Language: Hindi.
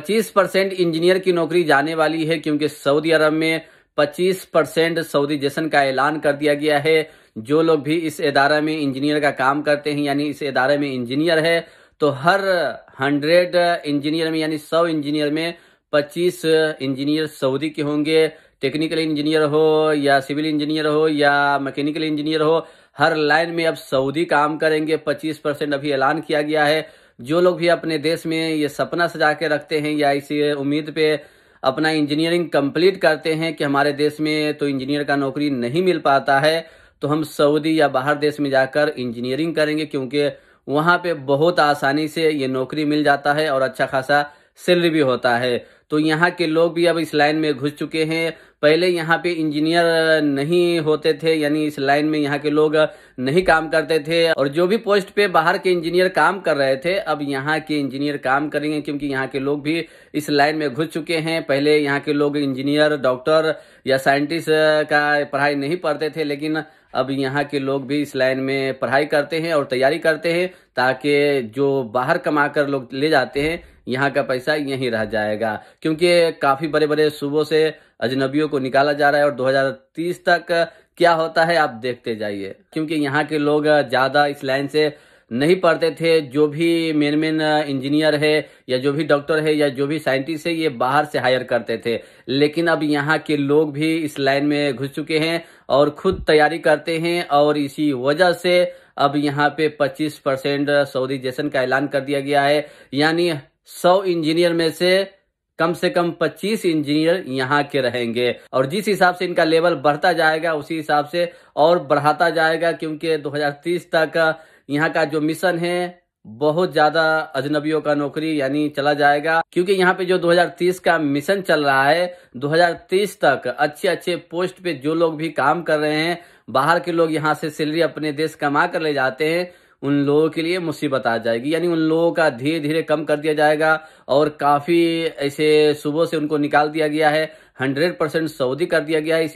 25 परसेंट इंजीनियर की नौकरी जाने वाली है क्योंकि सऊदी अरब में 25 परसेंट सऊदी जशन का ऐलान कर दिया गया है जो लोग भी इस इदारा में इंजीनियर का काम करते हैं यानी इस इदारे में इंजीनियर है तो हर हंड्रेड इंजीनियर में यानी सौ इंजीनियर में पच्चीस इंजीनियर सऊदी के होंगे टेक्निकल इंजीनियर हो या सिविल इंजीनियर हो या मैकेनिकल इंजीनियर हो हर लाइन में अब सऊदी काम करेंगे 25 परसेंट अभी ऐलान किया गया है जो लोग भी अपने देश में ये सपना सजा के रखते हैं या इसी उम्मीद पे अपना इंजीनियरिंग कंप्लीट करते हैं कि हमारे देश में तो इंजीनियर का नौकरी नहीं मिल पाता है तो हम सऊदी या बाहर देश में जाकर इंजीनियरिंग करेंगे क्योंकि वहाँ पे बहुत आसानी से ये नौकरी मिल जाता है और अच्छा खासा सैलरी भी होता है तो यहाँ के लोग भी अब इस लाइन में घुस चुके हैं पहले यहाँ पे इंजीनियर नहीं होते थे यानी इस लाइन में यहाँ के लोग नहीं काम करते थे और जो भी पोस्ट पे बाहर के इंजीनियर काम कर रहे थे अब यहाँ के इंजीनियर काम करेंगे क्योंकि यहाँ के लोग भी इस लाइन में घुस चुके हैं पहले यहाँ के लोग इंजीनियर डॉक्टर या साइंटिस्ट का पढ़ाई नहीं पढ़ते थे लेकिन अब यहाँ के लोग भी इस लाइन में पढ़ाई करते हैं और तैयारी करते हैं ताकि जो बाहर कमा कर लोग ले जाते हैं यहाँ का पैसा यहीं रह जाएगा क्योंकि काफ़ी बड़े बड़े सूबों से अजनबियों को निकाला जा रहा है और 2030 तक क्या होता है आप देखते जाइए क्योंकि यहाँ के लोग ज़्यादा इस लाइन से नहीं पढ़ते थे जो भी मेन मेन इंजीनियर है या जो भी डॉक्टर है या जो भी साइंटिस्ट है ये बाहर से हायर करते थे लेकिन अब यहाँ के लोग भी इस लाइन में घुस चुके हैं और खुद तैयारी करते हैं और इसी वजह से अब यहाँ पे 25 परसेंट सऊदी जैसन का ऐलान कर दिया गया है यानी सौ इंजीनियर में से कम से कम 25 इंजीनियर यहाँ के रहेंगे और जिस हिसाब से इनका लेवल बढ़ता जाएगा उसी हिसाब से और बढ़ाता जाएगा क्योंकि 2030 तक यहाँ का जो मिशन है बहुत ज्यादा अजनबियों का नौकरी यानी चला जाएगा क्योंकि यहाँ पे जो 2030 का मिशन चल रहा है 2030 तक अच्छे अच्छे पोस्ट पे जो लोग भी काम कर रहे हैं बाहर के लोग यहाँ से सैलरी अपने देश कमा कर ले जाते हैं उन लोगों के लिए मुसीबत आ जाएगी यानी उन लोगों का धीरे धीरे कम कर दिया जाएगा और काफ़ी ऐसे सुबह से उनको निकाल दिया गया है हंड्रेड परसेंट सऊदी कर दिया गया है इसी